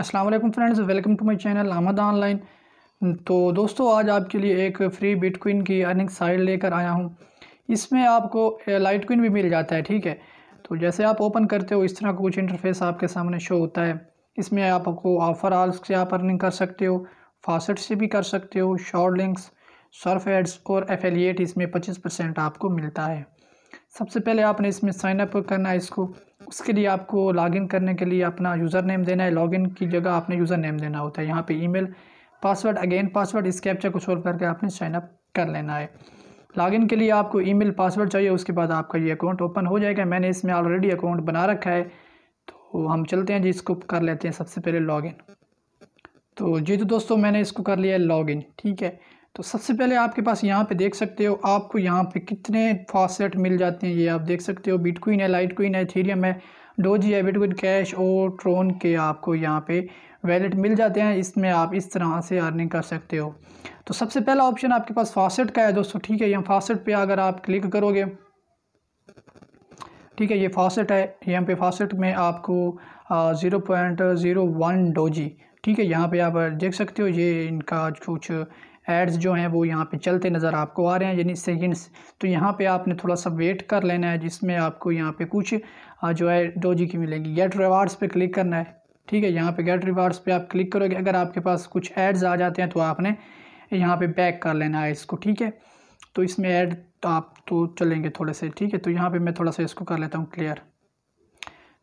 Aslam friends welcome to my channel Ahmed online तो दोस्तों आज आपके लिए एक फ्री बिटकॉइन की अर्निंग साइड लेकर आया हूँ इसमें आपको लाइट कोइन भी मिल जाता है ठीक है तो जैसे आप ओपन करते हो इस तरह का कुछ इंटरफेस आपके सामने शो होता है इसमें आपको ऑफर आल्स से आप अर्निंग कर सकते हो फासेट से भी कर सकते हो शॉर्ट लिंक्स सर्फ एड्स और एफिलिएट इसमें पच्चीस परसेंट आपको मिलता है सबसे पहले आपने इसमें साइनअप करना है इसको उसके लिए आपको लॉगिन करने के लिए अपना यूज़र नेम देना है लॉगिन की जगह आपने यूज़र नेम देना होता है यहाँ पे ईमेल पासवर्ड अगेन पासवर्ड इस कैप्चा को सोल्व करके आपने साइन अप कर लेना है लॉगिन के लिए आपको ईमेल पासवर्ड चाहिए उसके बाद आपका ये अकाउंट ओपन हो जाएगा मैंने इसमें ऑलरेडी अकाउंट बना रखा है तो हम चलते हैं जी इसको कर लेते हैं सबसे पहले लॉगिन तो जी तो दोस्तों मैंने इसको कर लिया है लॉगिन ठीक है तो सबसे पहले आपके पास यहाँ पे देख सकते हो आपको यहाँ पे कितने फॉसेट मिल जाते हैं ये आप देख सकते हो बिटकॉइन है लाइट कोइन है थीरियम है डोजी है बिटकॉइन कैश और ट्रोन के आपको यहाँ पे वैलेट मिल जाते हैं इसमें आप इस तरह से अर्निंग कर सकते हो तो सबसे पहला ऑप्शन आपके पास फॉसेट का है दोस्तों ठीक है यहाँ फासेट पर अगर आप क्लिक करोगे ठीक है ये फॉसेट है यहाँ पे फॉसेट में आपको zero point zero one Doge ठीक है यहाँ पे आप देख सकते हो ये इनका कुछ एड्स जो हैं वो यहाँ पे चलते नज़र आपको आ रहे हैं यानी सेकंड्स तो यहाँ पे आपने थोड़ा सा वेट कर लेना है जिसमें आपको यहाँ पे कुछ जो है डोजी की मिलेंगी गेट रिवार्ड्स पे क्लिक करना है ठीक है यहाँ पे गेट रिवार्ड्स पे आप क्लिक करोगे अगर आपके पास कुछ एड्स आ जाते हैं तो आपने यहाँ पर बैक कर लेना है इसको ठीक है तो इसमें ऐड तो आप तो चलेंगे थोड़े से ठीक है तो यहाँ पर मैं थोड़ा सा इसको कर लेता हूँ क्लियर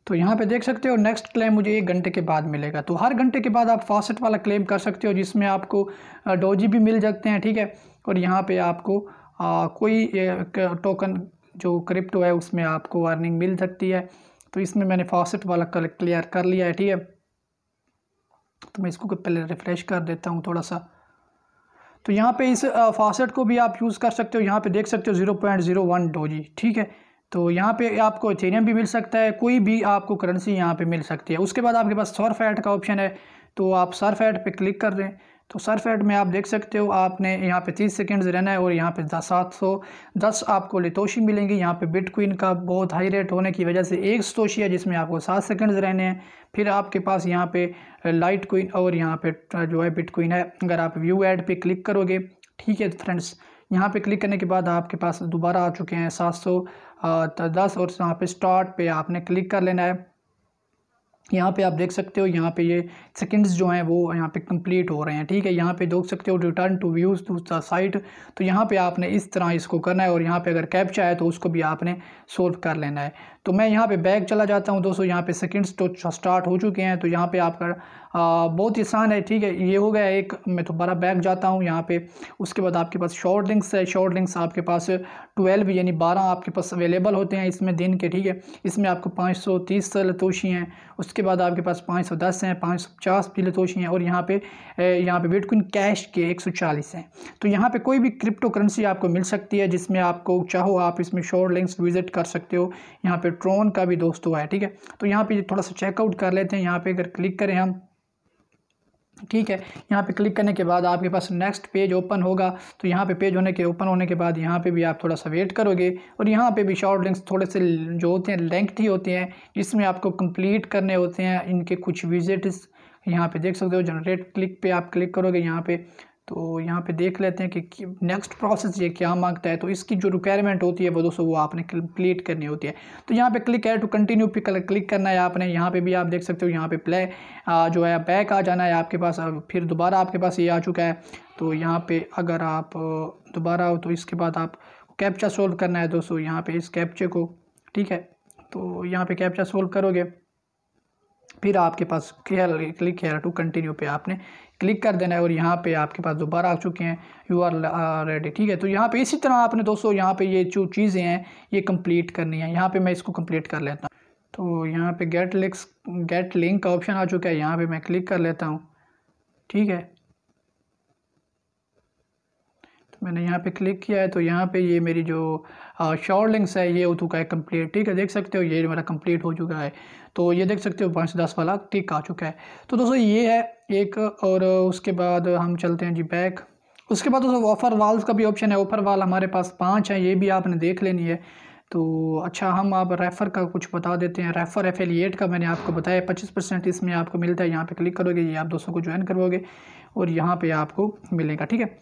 तो यहाँ पे देख सकते हो नेक्स्ट क्लेम मुझे एक घंटे के बाद मिलेगा तो हर घंटे के बाद आप फॉसेट वाला क्लेम कर सकते हो जिसमें आपको डोजी भी मिल सकते हैं ठीक है और यहाँ पे आपको आ, कोई टोकन जो क्रिप्टो है उसमें आपको अर्निंग मिल सकती है तो इसमें मैंने फॉसेट वाला कल क्लियर कर लिया है ठीक है तो मैं इसको पहले रिफ़्रेश कर देता हूँ थोड़ा सा तो यहाँ पर इस फॉसेट को भी आप यूज़ कर सकते हो यहाँ पर देख सकते हो zero point zero one Doge ठीक है तो यहाँ पे आपको इथेरियम भी मिल सकता है कोई भी आपको करेंसी यहाँ पे मिल सकती है उसके बाद आपके पास सर्फ ऐड का ऑप्शन है तो आप सर्फ एट पे क्लिक कर दें तो सर्फ एट में आप देख सकते हो आपने यहाँ पे तीस सेकेंड्स रहना है और यहाँ पे दस सात सौ दस आपको लितोशी मिलेंगी यहाँ पे बिटकॉइन का बहुत हाई रेट होने की वजह से एक सतोशी है जिसमें आपको सात सेकेंड्स रहने हैं फिर आपके पास यहाँ पे लाइट कोइन और यहाँ पे जो है बिटकॉइन है अगर आप व्यू एड पे क्लिक करोगे ठीक है फ्रेंड्स यहाँ पे क्लिक करने के बाद आपके पास दोबारा आ चुके हैं सात सौ तो दस और यहाँ पे स्टार्ट पे आपने क्लिक कर लेना है यहाँ पे आप देख सकते हो यहाँ पे ये सेकंड्स जो हैं वो यहाँ पे कंप्लीट हो रहे हैं ठीक है यहाँ पे देख सकते हो return to views to the site तो यहाँ पे आपने इस तरह इसको करना है और यहाँ पे अगर कैप्चा है तो उसको भी आपने सोल्व कर लेना है तो मैं यहाँ पे बैक चला जाता हूँ दोस्तों यहाँ पे सेकंड्स तो स्टार्ट हो चुके हैं तो यहाँ पर आपका बहुत आसान है ठीक है ये हो गया एक मैं दोबारा तो बैग जाता हूँ यहाँ पे उसके बाद आपके पास शॉर्ट लिंक्स है शॉर्ट लिंक्स आपके पास ट्वेल्व यानी बारह आपके पास अवेलेबल होते हैं इसमें दिन के ठीक है इसमें आपको पाँच सौ तीस लतोशी हैं उसके बाद आपके पास पाँच सौ दस हैं पाँच सौ पचास भी लतोशी हैं और यहाँ पे यहाँ पे बिटकॉइन कैश के एक सौ चालीस हैं तो यहाँ पे कोई भी क्रिप्टो करेंसी आपको मिल सकती है जिसमें आपको चाहो आप इसमें शॉर्ट लिंक्स विजिट कर सकते हो यहाँ पर ट्रोन का भी दोस्तों है ठीक है तो यहाँ पर थोड़ा सा चेकआउट कर लेते हैं यहाँ पर अगर क्लिक करें हम ठीक है यहाँ पे क्लिक करने के बाद आपके पास नेक्स्ट पेज ओपन होगा तो यहाँ पे पेज होने के ओपन होने के बाद यहाँ पे भी आप थोड़ा सा वेट करोगे और यहाँ पे भी शॉर्ट लिंक्स थोड़े से जो होते हैं लेंथ ही होते हैं जिसमें आपको कंप्लीट करने होते हैं इनके कुछ विजिट्स यहाँ पे देख सकते हो जनरेट क्लिक पे आप क्लिक करोगे यहाँ पे तो यहाँ पे देख लेते हैं कि नेक्स्ट प्रोसेस ये क्या मांगता है तो इसकी जो रिक्वायरमेंट होती है वो दोस्तों वो आपने कंप्लीट करनी होती है तो यहाँ पे क्लिक है टू कंटिन्यू पे क्लिक करना है आपने यहाँ पे भी आप देख सकते हो यहाँ पे प्ले जो है बैक आ जाना है आपके पास फिर दोबारा आपके पास ये आ चुका है तो यहाँ पर अगर आप दोबारा हो तो इसके बाद आप कैप्चा सोल्व करना है दोस्तों यहाँ पर इस कैप्चे को ठीक है तो यहाँ पर कैप्चा सोल्व करोगे फिर आपके पास here click here to continue पे आपने क्लिक कर देना है और यहाँ पे आपके पास दोबारा आ चुके हैं यू आर रेडी ठीक है तो यहाँ पे इसी तरह आपने दोस्तों यहाँ पे ये जो चीज़ें हैं ये कंप्लीट करनी है यहाँ पे मैं इसको कंप्लीट कर लेता हूँ तो यहाँ पे गेट लिंक गेट लिंक का ऑप्शन आ चुका है यहाँ पर मैं क्लिक कर लेता हूँ ठीक है मैंने यहाँ पे क्लिक किया है तो यहाँ पे ये मेरी जो शॉर्ट लिंक्स है ये हो चुका है कम्प्लीट ठीक है देख सकते हो ये मेरा कम्प्लीट हो चुका है तो ये देख सकते हो पाँच से दस वाला टिक आ चुका है तो दोस्तों ये है एक और उसके बाद हम चलते हैं जी बैक उसके बाद दोस्तों ऑफ़र वाल्स का भी ऑप्शन है ऑफ़र वाल हमारे पास पाँच हैं ये भी आपने देख लेनी है तो अच्छा हम आप रेफ़र का कुछ बता देते हैं रेफ़र एफिलिएट का मैंने आपको बताया पच्चीस परसेंट इसमें आपको मिलता है यहाँ पे क्लिक करोगे ये आप दोस्तों को ज्वाइन करवाओगे और यहाँ पे आपको मिलेगा ठीक है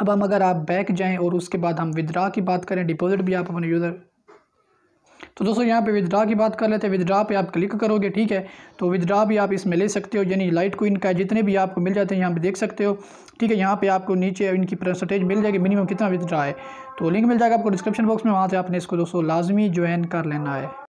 अब हम अगर आप बैक जाएँ और उसके बाद हम विद्रा की बात करें डिपॉजिट भी आप अपने यूज़र तो दोस्तों यहाँ पे विद्रा की बात कर लेते हैं विद्रा पे आप क्लिक करोगे ठीक है तो विदड्रा भी आप इसमें ले सकते हो यानी लाइट कोइन का जितने भी आपको मिल जाते हैं यहाँ पे देख सकते हो ठीक है यहाँ पे आपको नीचे इनकी परसेंटेज मिल जाएगी मिनिमम कितना विदड्रा है तो लिंक मिल जाएगा आपको डिस्क्रिप्शन बॉक्स में वहाँ से आपने इसको दोस्तों लाजमी ज्वाइन कर लेना है